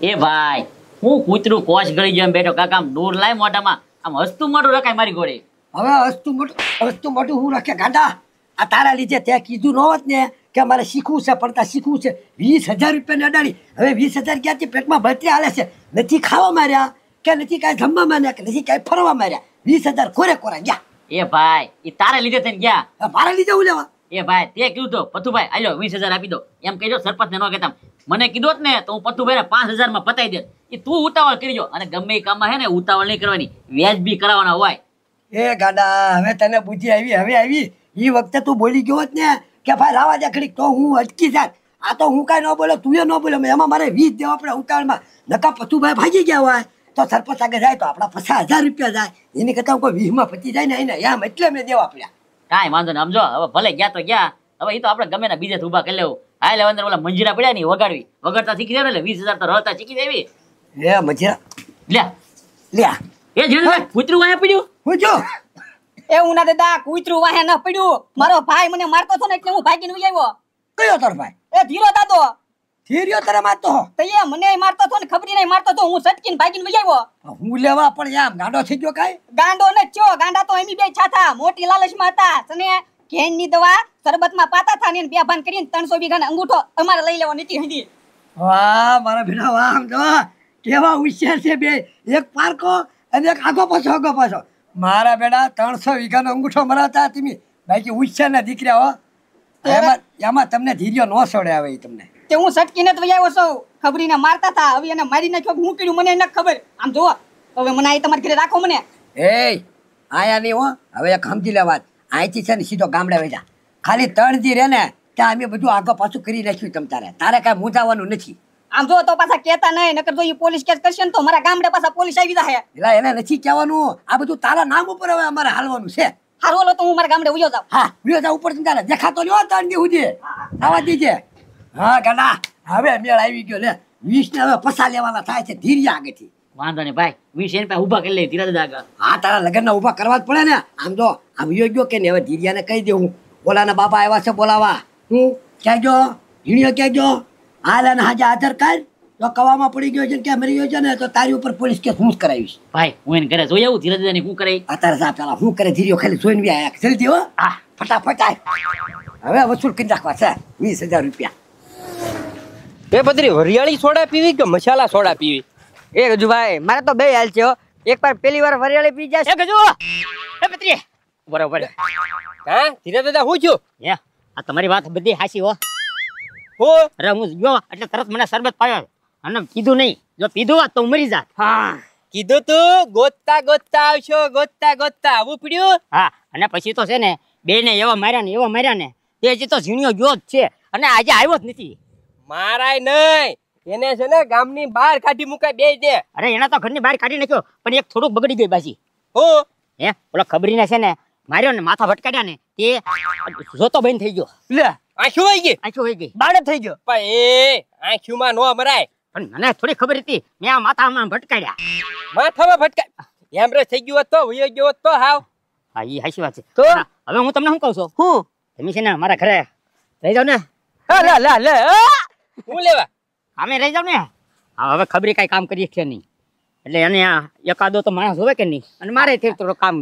એ ભાઈ હું કૂતરું કોચ ગળી જેમ બેઠો કાક આમ દૂર લાય મોઢામાં આમ હસતું મોઢું રખાય મારી ઘોડે હવે હસતું મોઢું હસતું મોઢું હું રખે ગાંડા આ તારા લીધે તે કીધું ન હોત ને કે મારે શીખવું છે પડતા શીખવું છે વીસ હજાર રૂપિયાની અડાડી હવે વીસ હજાર ક્યાંથી પેટમાં ભરતી હાલે છે નથી ખાવા માર્યા કે નથી કાંઈ જમવા માર્યા કે નથી કાંઈ ફરવા માર્યા વીસ હજાર કોરે કોરા ગયા એ ભાઈ એ તારા લીધે થઈને ગયા મારા લીધે હું લેવા એ ભાઈ તે કીધું તો પથુભાઈ આલ્યો વીસ હજાર આપી દો એમ કહી દો સરપંચ ને ન કહેતા મને કીધું ને તો હું પથ્થુભાઈને પાંચ હજારમાં પતાવી દે એ તું ઉતાવળ કરજો અને ગમે એ કામમાં હે ઉતાવળ નહીં કરવાની વ્યાજ બી કરાવવાના હોય એ ગાડા હવે તને બુદ્ધિ આવી હવે આવી એ વખતે તું બોલી ગયો જ ને કે ભાઈ લાવા દે ખડી તો હું અટકી જાત આ તો હું કાંઈ ન બોલો તું એ ન બોલો એમાં મારે વીજ દેવા પડે ઉતાવળમાં નકા ભાઈ ભાગી ગયા હોય તો સરપંચ આગળ જાય તો આપણા પચાસ હજાર રૂપિયા જાય એની કરતા કોઈ વીસમાં પતી જાય ને એને એમ એટલે મેં દેવા પડ્યા કાંઈ વાંધો ને સમજો હવે ભલે ગયા તો ગયા હવે એ તો આપણે ગમે ને બીજે ઉભા કરી લેવું હા લેવા અંદર ઓલા મંજીરા પડ્યા ની વગાડવી વગાડતા શીખી દેવું એટલે વીસ હજાર તો રહેતા શીખી દેવી લે મંજીરા લ્યા લ્યા એ જીણું કૂતરું વાયા પડ્યું હું એ ઉના દાદા કૂતરું વાહે ન પડ્યું મારો ભાઈ મને મારતો હતો ને એટલે હું ભાગીને ઉઈ આવ્યો કયો તર ભાઈ એ ધીરો દાદો ધીર્યો તરે મારતો તો એ મને મારતો હતો ને ખબરી નહીં મારતો તો હું સટકીને ભાગીને ઉઈ આવ્યો હું લેવા પણ આમ ગાંડો થઈ ગયો કાઈ ગાંડો ને ચો ગાંડા તો એમી બે છાતા મોટી લાલચમાં હતા તને કેન ઘેનની દવા સરબતમાં પાતા થાની બે ભાન કરીને 300 વીઘાનો અંગૂઠો અમારે લઈ લેવો નથી હંડી વાહ મારા ભેડા વાહ આમ જો કેવા હોશિયાર છે બે એક પારકો અને એક આગો પાછો આગો પાછો મારા બેટા 300 વીઘાનો અંગૂઠો મરાતા તમે બાકી ના દીકરા હો એમાં તમને ધીર્યો નો સોડે આવે તમને તે હું સટકીને તો આવ્યો છું ખબરીને મારતા હતા હવે એને મારી નાખ્યો હું કર્યું મને ન ખબર આમ જુઓ હવે મને આ તમારી ઘરે રાખો મને એ આયા નહીં હો હવે એક સમજી લે વાત અહીંથી છે ને સીધો ગામડે વહી જા ખાલી તણથી રહે ને ત્યાં અમે બધું આગળ પાછું કરી નાખ્યું તમ તારે તારે કાંઈ મૂંઝાવાનું નથી આમ જો તો પાછા કેતા નહીં નકર જો એ પોલીસ કેસ કરશે ને તો મારા ગામડે પાછા પોલીસ આવી જાય એટલે એને નથી કહેવાનું આ બધું તારા નામ ઉપર હવે અમારે હાલવાનું છે હારો લો તો હું મારા ગામડે ઉયો જાવ હા ઉયો જાવ ઉપર તમે દેખાતો લ્યો તાણ દી ઉજે આવા દીજે હા ગાડા હવે મેળ આવી ગયો લે વીસ ને હવે પસા લેવાના થાય છે ધીરે આગળથી વાંધો નહીં ભાઈ વીસ એને પાસે ઊભા કરી લે ધીરા દાદા હા તારા લગ્નના ઊભા કરવા જ પડે ને આમ જો આમ યોગ્ય ગયો કે ને હવે ધીરિયાને કહી હું ઓલાના બાપા આવ્યા છે બોલાવા હું ક્યાં ગયો હીણ્યો ક્યાં ગયો હાલ અને હાજર આધાર કાર્ડ તો કવામાં પડી ગયો છે કે મરી ગયો છે ને તો તારી ઉપર પોલીસ કેસ હું જ કરાવીશ ભાઈ હું એને ઘરે જોઈ આવું ધીરા દાદાને શું કરાય અત્યારે સાહેબ ચાલો હું કરે ધીર્યો ખાલી જોઈને બી આયા જલ્દી હો હા ફટાફટ આય હવે વસૂલ કરી નાખવા છે વીસ હજાર રૂપિયા બે ભદ્રી હરિયાળી સોડા પીવી કે મસાલા સોડા પીવી એ ભાઈ મારે તો બે હાલ છે એક વાર પેલી વાર વરિયાળી પી જશે એ ગજુ એ પત્રી બરોબર હા ધીરે દાદા હું છું હે આ તમારી વાત બધી હાસી હો હો અરે હું ગયો એટલે તરત મને શરબત પાયો અને કીધું નહીં જો પીધું હોત તો મરી જાત હા કીધું તું ગોતતા ગોતતા આવશો ગોતતા ગોતતા આવું પડ્યું હા અને પછી તો છે ને બે ને એવા માર્યા ને એવા માર્યા ને તે હજી તો ઝીણ્યો ગયો જ છે અને આજે આવ્યો જ નથી મારાય નહીં એને છે ને ગામની બહાર કાઢી મુકાય બે દે અરે એના તો ઘરની બહાર કાઢી નાખ્યો પણ એક થોડુંક બગડી ગઈ પાછી હો હે ઓલો ખબરીને છે ને માર્યો ને માથા ભટકાડ્યા ને તે જોતો બન થઈ ગયો લે આંખ્યું વઈ ગઈ આંખ્યું વઈ ગઈ બાળે થઈ ગયો પણ એ આંખ્યું નો મરાય પણ મને થોડી ખબર હતી મેં આ માથામાં ભટકાડ્યા માથામાં ભટકા એમ રે થઈ ગયો તો વયો ગયો તો હાવ હા ઈ હાસી વાત છે તો હવે હું તમને શું કહું છું હું તમે છે ને મારા ઘરે રહી જાવ ને લે લે લે હું લેવા અમે રહી જાવ ને હવે ખબર કઈ કામ કરીએ છે નહીં એટલે એને એકાદો તો માણસ હોવે કે નહીં અને મારે થોડો કામ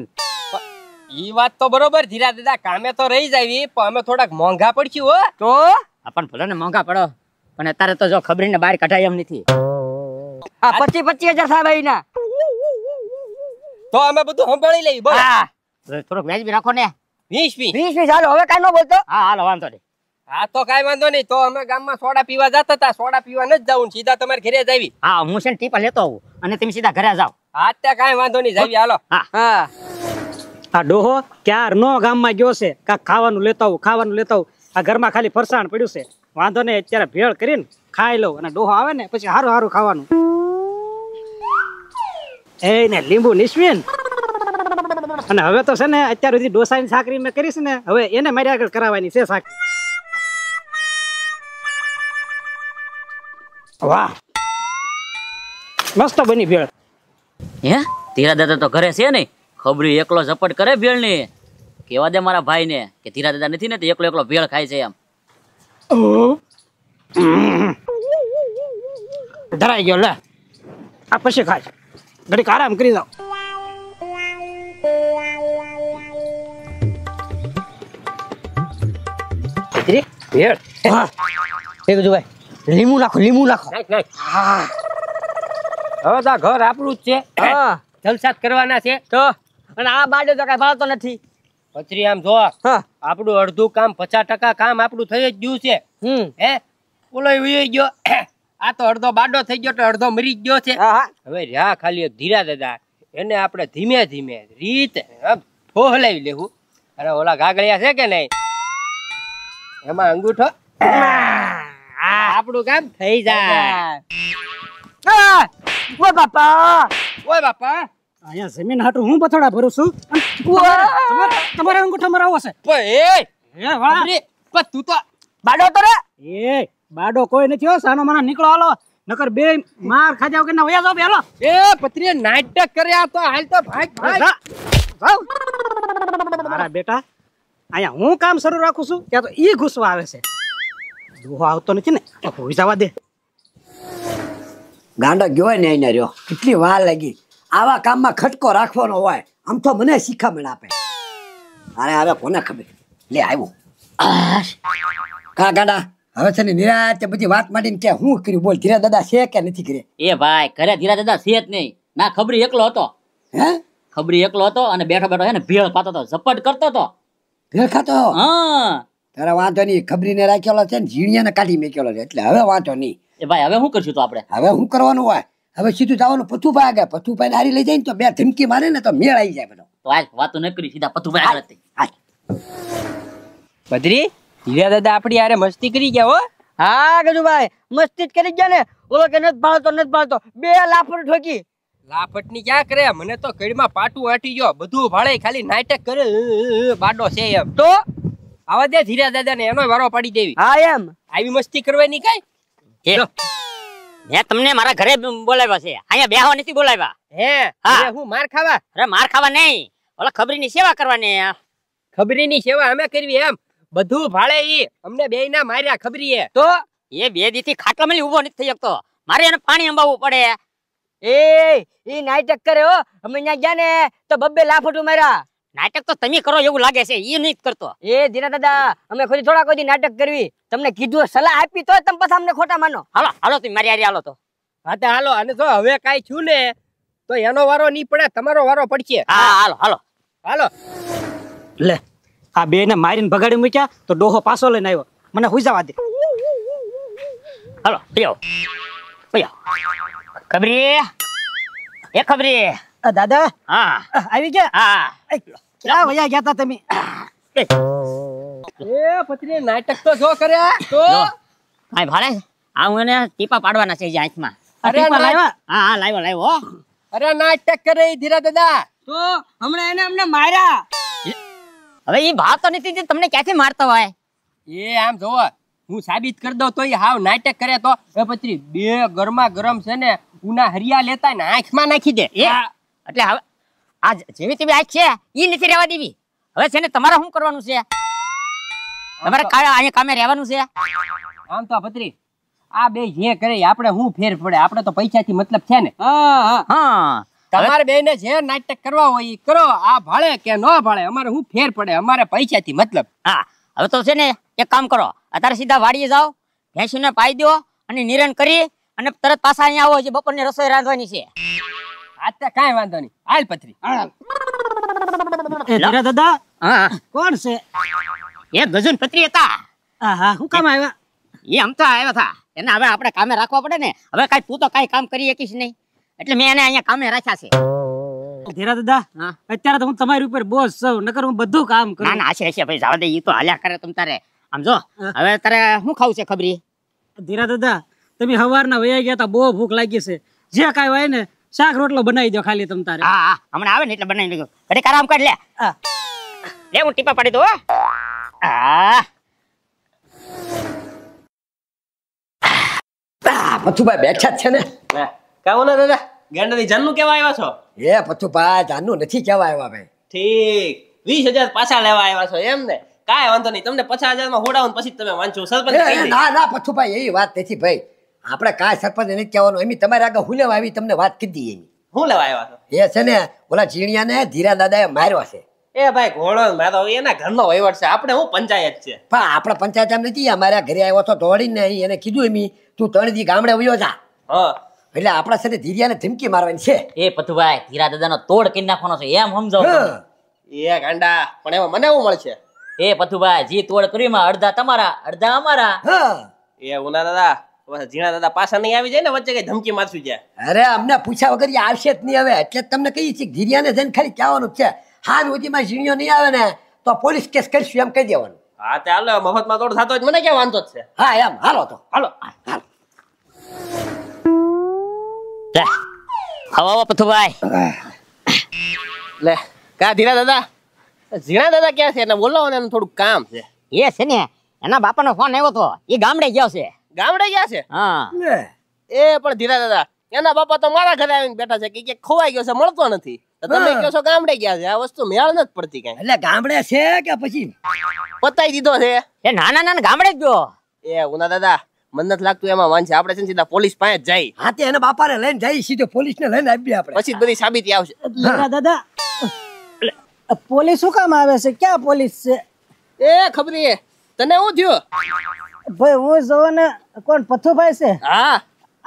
ઈ વાત તો બરોબર ધીરા દાદા કામે તો રહી જાય પણ અમે થોડાક મોંઘા પડશું હો તો આપણ ભલે ને મોંઘા પડો પણ અત્યારે તો જો ખબર ને બહાર કઢાય એમ નથી આ પચીસ પચીસ હજાર સાહેબ ના તો અમે બધું સંભાળી લઈ બસ થોડુંક વ્યાજબી રાખો ને વીસ વીસ વીસ વીસ હાલો હવે કઈ ન બોલતો હા હાલો વાંધો નહીં હા તો કાઈ વાંધો નહીં તો અમે ગામમાં સોડા પીવા જતા હતા સોડા પીવા નથી જવું સીધા તમારે ઘરે જાવી હા હું છે ટીપા લેતો આવું અને તમે સીધા ઘરે જાઓ હા ત્યાં કાઈ વાંધો નહીં જાવી હાલો હા આ ડોહો ક્યારનો ગામમાં ગયો છે કાક ખાવાનું લેતા આવું ખાવાનું લેતા આવું આ ઘરમાં ખાલી ફરસાણ પડ્યું છે વાંધો નહીં અત્યારે ભેળ કરીને ખાઈ લઉં અને ડોહો આવે ને પછી સારું સારું ખાવાનું એ ને લીંબુ નિસ્મીન અને હવે તો છે ને અત્યાર સુધી ડોસાની સાકરી મેં કરીશ ને હવે એને મારી આગળ કરાવવાની છે સાકરી વાહ મસ્ત બની ભેળ હે ધીરા દાદા તો ઘરે છે નહીં ખબરી એકલો ઝપટ કરે ભેળ ની કેવા દે મારા ભાઈ ને કે ધીરા દાદા નથી ને તો એકલો એકલો ભેળ ખાય છે એમ ધરાઈ ગયો લે આ પછી ખાય ઘડીક આરામ કરી દઉં ભેળ એક જુભાઈ લીમુ નાખો લીમુ નાખો હા હવે તો ઘર આપણું જ છે હા કરવાના છે તો અને આ બાડે તો કઈ ભાવતો નથી પછી આમ જોવા આપણું અડધું કામ પચાસ ટકા કામ આપણું થઈ જ ગયું છે હમ હે ઓલો ઉઈ ગયો આ તો અડધો બાડો થઈ ગયો તો અડધો મરી ગયો છે હવે રહ્યા ખાલી ધીરા દાદા એને આપણે ધીમે ધીમે રીત ફોહલાવી લેવું અરે ઓલા ગાગળિયા છે કે નહીં એમાં અંગૂઠો આપણું કામ થઈ જાય બાપા ઓય બાપા અહીંયા જમીન હાટું હું બથોડા ભરું છું તમારે અંગૂઠા મરાવો છે બાડો કોઈ નથી સાનો મારા નીકળો હાલો નકર બે માર ખાજા વગર પત્રીએ નાટક કર્યા તો હાલ તો ભાઈ ભાઈ બેટા અહીંયા હું કામ શરૂ રાખું છું ત્યાં તો ઈ ઘૂસવા આવે છે ડોહો આવતો નથી ને હોઈ જવા દે ગાંડો ગયો ને એને રહ્યો કેટલી વાર લાગી આવા કામમાં ખટકો રાખવાનો હોય આમ તો મને શીખામણ આપે અરે હવે કોને ખબર લે આવ્યો કા ગાંડા હવે છે ને નિરાતે બધી વાત માંડીને કે હું કર્યું બોલ ધીરા દાદા છે કે નથી ઘરે એ ભાઈ ઘરે ધીરા દાદા છે જ નહીં ના ખબરી એકલો હતો હે ખબરી એકલો હતો અને બેઠો બેઠો છે ને ભેળ પાતો હતો ઝપટ કરતો હતો ભેળ ખાતો હા તારે વાંધો નહીં ખબરીને રાખેલો છે ને ઝીણિયાને કાઢી મેકેલો છે એટલે હવે વાંધો નહીં એ ભાઈ હવે શું કરશું તો આપણે હવે શું કરવાનું હોય હવે સીધું જવાનું પથુભાઈ આગળ પથુભાઈ હારી લઈ જાય ને તો બે ધમકી મારે ને તો મેળ આવી જાય બધો તો હાલ વાતો ન કરી સીધા પથુભાઈ આગળ હાલ બદરી હીરા દાદા આપણી યારે મસ્તી કરી ગયા હો હા ભાઈ મસ્તી કરી ગયા ને ઓલો કે નથી ભાળતો નથી ભાળતો બે લાફટ ઠોકી લાફટની ક્યાં કરે મને તો કડીમાં પાટું આટી ગયો બધું ભાળે ખાલી નાટક કરે બાડો છે એમ તો આવા દે ધીરા દાદા ને એનો વારો પડી દેવી હા એમ આવી મસ્તી કરવાની કઈ મેં તમને મારા ઘરે બોલાવ્યા છે અહીંયા બેહવા નથી બોલાવ્યા હે હા હું માર ખાવા અરે માર ખાવા નહીં ઓલા ખબરી ની સેવા કરવાની ખબરીની સેવા અમે કરવી એમ બધું ભાડે ઈ અમને બે ના માર્યા ખબરી એ તો એ બે દીથી ખાટલા મળી ઉભો નથી થઈ શકતો મારે એને પાણી અંબાવવું પડે એ ઈ નાઈ કરે હો અમે અહીંયા ગયા ને તો બબ્બે લાફોટું માર્યા નાટક તો તમે કરો એવું લાગે છે એ નહીં કરતો એ ધીરા દાદા અમે ખોદી થોડા કોઈ નાટક કરવી તમને કીધું સલાહ આપી તો તમે પછી અમને ખોટા માનો હાલો હાલો તમે મારી હારી હાલો તો હા તો હાલો અને જો હવે કઈ છું ને તો એનો વારો નહીં પડે તમારો વારો પડશે હા હાલો હાલો હાલો લે આ બે ને મારીને ભગાડી મૂક્યા તો ડોહો પાછો લઈને આવ્યો મને હુઈ જવા દે હાલો પીઓ પીઓ ખબરી એ ખબરી દાદા હા આવી ગયા હા ક્યાં ગયા તા તમે એ પત્ની નાટક તો જો કર્યા તો કાઈ ભાડે આ હું એને ટીપા પાડવાના છે આંખમાં અરે લાવ્યા હા હા લાવ્યો લાવ્યો અરે નાટક કરે ધીરા દાદા તો હમણાં એને અમને માર્યા હવે એ ભાવ તો નથી તમને ક્યાંથી મારતો હોય એ આમ જોવો હું સાબિત કરી દઉં તો એ હાવ નાટક કરે તો એ પત્રી બે ગરમા ગરમ છે ને ઉના હરિયા લેતા ને આંખમાં નાખી દે એ એટલે હવે આ જેવી તેવી આંખ છે એ નથી રહેવા દેવી હવે છે ને તમારે શું કરવાનું છે તમારે અહીંયા કામે રહેવાનું છે આમ તો ભત્રી આ બે જે કરે આપણે શું ફેર પડે આપણે તો પૈસાથી મતલબ છે ને તમારે બેને જે નાટક કરવા હોય એ કરો આ ભાળે કે ન ભાળે અમારે શું ફેર પડે અમારે પૈસાથી મતલબ હા હવે તો છે ને એક કામ કરો અત્યારે સીધા વાડીએ જાઓ ભેંસીને પાઈ દો અને નિરણ કરી અને તરત પાછા અહીંયા આવો જે બપોરની રસોઈ રાંધવાની છે આજ કાંઈ વાંધો નહીં હાલ પથરી એ ધીરા દાદા હા કોણ છે એ ગજન પત્રી હતા હા હું કામ આવ્યા એ આમ તો આવ્યા હતા એને હવે આપણે કામે રાખવા પડે ને હવે કાઈ તું તો કાઈ કામ કરી શકીશ નહીં એટલે મેં એને અહીંયા કામે રાખ્યા છે ધીરા દાદા અત્યારે તો હું તમારી ઉપર બોસ છું નકર હું બધું કામ કરું ના ના હશે હશે ભાઈ જવા દે ઈ તો હાલ્યા કરે તમ તારે આમ જો હવે તારે શું ખાવું છે ખબરી ધીરા દાદા તમે સવારના વયા ગયા તા બહુ ભૂખ લાગી છે જે કાંઈ હોય ને શાક રોટલો બનાવી દો ખાલી તમ તારે હા હા હમણાં આવે ને એટલે બનાવી દઉં ઘરે આરામ કર લે લે હું ટીપા પાડી દો હા પથુભાઈ બેઠા છે ને કાવો ને દાદા ગેંડાની જાનનું કેવા આવ્યા છો એ પથુભાઈ જાનનું નથી કેવા આવ્યા ભાઈ ઠીક વીસ હજાર પાછા લેવા આવ્યા છો એમ ને કાંઈ વાંધો નહીં તમને પચાસ હજારમાં હોડાવું પછી તમે વાંચો સરપંચ ના ના પથુભાઈ એવી વાત નથી ભાઈ આપણે કા સરપંચ એને કહેવાનું એમ તમારે આગળ હું લેવા આવી તમને વાત કીધી એની હું લેવા આવ્યા એ છે ને ઓલા ચીણિયાને ધીરા દાદાએ માર્યો છે એ ભાઈ ઘોડો મારો એના ઘરનો વહીવટ છે આપણે હું પંચાયત છે પણ આપણે પંચાયત એમ નથી અમારા ઘરે આવ્યો તો દોડીને એને કીધું એમ તું ત્રણ દી ગામડે વયો જા હા એટલે આપણા સાથે ધીરિયાને ધમકી મારવાની છે એ પથુભાઈ ધીરા દાદાનો તોડ કરી નાખવાનો છે એમ સમજો એ ગાંડા પણ એમાં મને એવું મળશે એ પથુભાઈ જે તોડ કર્યું અડધા તમારા અડધા અમારા એ ઉના દાદા ઝીણા દાદા પાછા નહીં આવી જાય ને વચ્ચે કઈ ધમકી મારશું છે અરે અમને પૂછ્યા વગર આવશે જ નહીં હવે એટલે તમને કહીએ છીએ ગિરિયાને જઈને ખાલી કહેવાનું છે હા રોજીમાં ઝીણીઓ નહીં આવે ને તો પોલીસ કેસ કરીશું એમ કહી દેવાનું હા તે હાલો મફતમાં તોડ થતો મને ક્યાં વાંધો છે હા એમ હાલો તો હાલો હાલો લે પથુભાઈ લે કા ધીરા દાદા ઝીણા દાદા ક્યાં છે એને બોલાવો ને થોડુંક કામ છે એ છે ને એના બાપાનો ફોન આવ્યો તો એ ગામડે ગયો છે ગામડે ગયા છે હા એ પણ ધીરા દાદા એના બાપા તો મારા ઘરે આવીને બેઠા છે કે ખોવાઈ ગયો છે મળતો નથી તમે કહો છો ગામડે ગયા છે આ વસ્તુ મેળ નથી પડતી કઈ એટલે ગામડે છે કે પછી પતાઈ દીધો છે એ નાના નાના ગામડે જ ગયો એ ઉના દાદા મને નથી લાગતું એમાં વાંચ આપણે છે ને સીધા પોલીસ પાસે જાય હા તે એના બાપાને લઈને જાય સીધો પોલીસ ને લઈને આવીએ આપણે પછી બધી સાબિતી આવશે દાદા પોલીસ શું કામ આવે છે ક્યાં પોલીસ છે એ ખબર તને હું થયું ભાઈ હું જોવો ને કોણ પથ્થુભાઈ છે હા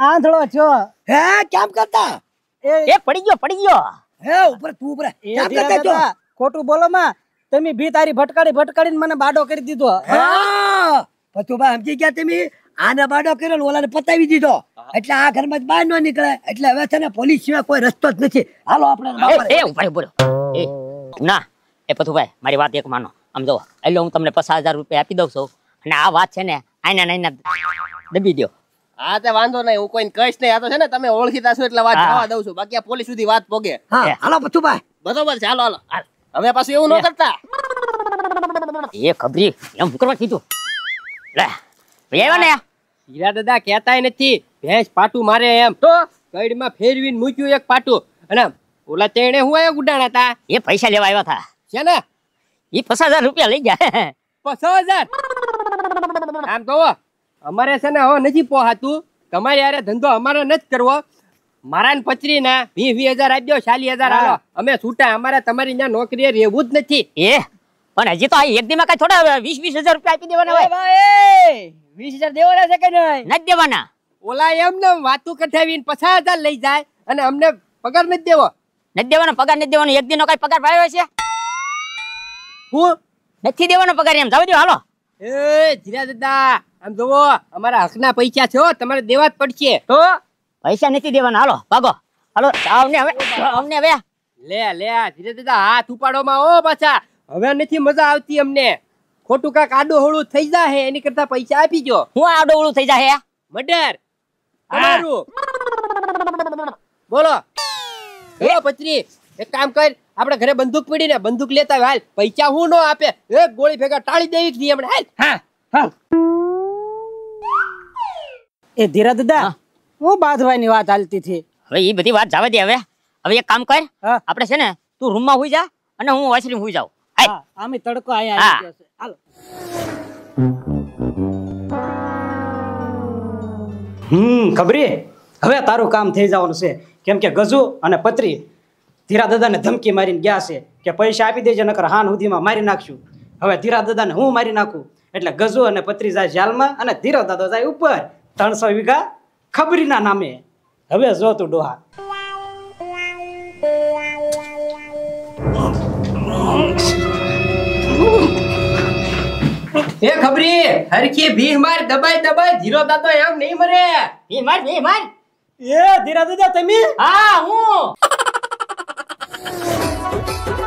આંધળો છો હે કેમ કરતા એ પડી ગયો પડી ગયો હે ઉપર તું ઉપર કેમ કરતા છો ખોટું બોલો માં તમે ભી તારી ભટકાડી ભટકાડીને મને બાડો કરી દીધો હા પથ્થુભાઈ સમજી ગયા તમે આને બાડો કર્યો ઓલાને પતાવી દીધો એટલે આ ઘરમાં બહાર ન નીકળે એટલે હવે છે ને પોલીસ સિવાય કોઈ રસ્તો જ નથી હાલો આપણે એ ઉપર બોલો એ ના એ પથુભાઈ મારી વાત એક માનો આમ જો એટલે હું તમને પચાસ હજાર રૂપિયા આપી દઉં છું અને આ વાત છે ને આના નાના દબી દો હા તે વાંધો નહીં હું કોઈને કહીશ નહીં આ તો છે ને તમે ઓળખીતા છો એટલે વાત જવા દઉં છું બાકી આ પોલીસ સુધી વાત પોગે હાલો પથુભાઈ બરોબર ચાલો હાલો હવે પાછું એવું ન કરતા એ ખબરી એમ કરવા કીધું લે આવ્યા ને હીરા દાદા કહેતાય નથી ભેંસ પાટું મારે એમ તો કઈડમાં ફેરવીને મૂક્યું એક પાટું અને ઓલા તેણે હું આવ્યા ઉડાણા હતા એ પૈસા લેવા આવ્યા હતા છે ને એ પચાસ હજાર રૂપિયા લઈ ગયા પચાસ હજાર આમ તો અમારે છે ને હવે નથી પોહાતું તમારે યારે ધંધો અમારો નથી કરવો મારા ને પચરી ના વીસ વી હજાર આપજો ચાલી હજાર આવો અમે છૂટા અમારે તમારી ત્યાં નોકરીએ રહેવું જ નથી એ પણ હજી તો આ એક દીમાં કઈ થોડા વીસ વીસ હજાર રૂપિયા આપી દેવાના હોય વીસ હજાર દેવાના છે કે નહીં નથી દેવાના ઓલા એમ ને વાતું કઠાવીને પચાસ હજાર લઈ જાય અને અમને પગાર નથી દેવો નથી દેવાનો પગાર નથી દેવાનો એક દિન નો કઈ પગાર ભાવ્યો છે હું નથી દેવાનો પગાર એમ જવા દો હાલો એ જીરા દાદા આમ જોવો અમારા હકના પૈસા છો તમારે દેવા જ પડશે તો પૈસા નથી દેવાના હાલો ભાગો હાલો અમને હવે અમને હવે લે લે ધીરે દાદા હાથ ઉપાડો ઓ પાછા હવે નથી મજા આવતી અમને ખોટું કાક આડો હોળું જા હે એની કરતા પૈસા આપી જો હું આડો હોળું થઈ જાહે મર્ડર તમારું બોલો બોલો પત્રી એક કામ કર આપણે ઘરે બંદૂક પડી ને બંદૂક લેતા હાલ પૈસા હું નો આપે એક ગોળી ભેગા ટાળી દેવી જ હાલ હા એ ધીરા દાદા હું બાંધવાની વાત હાલતી હતી હવે એ બધી વાત જવા દે હવે હવે એક કામ કર આપણે છે ને તું રૂમ માં હોઈ જા અને હું વાસરી હોઈ જાઉં આમે તડકો આયા આવી ગયો છે હાલો હમ ખબરી હવે તારું કામ થઈ જવાનું છે કેમ કે ગજુ અને પત્રી ધીરા દાદાને ધમકી મારીને ગયા છે કે પૈસા આપી દેજે નકર હાન સુધીમાં મારી નાખશું હવે ધીરા દાદાને હું મારી નાખું એટલે ગજુ અને પત્રી જાય જાલમાં અને ધીરો દાદો જાય ઉપર ત્રણસો વીઘા ખબરીના નામે હવે જો તું ડોહા એ ખબરી હરખી ભીહ માર દબાઈ દબાઈ ધીરો દાદો એમ નહીં મરે ભીહ માર ભીહ માર એ ધીરા દાદા તમે હા હું Thank you.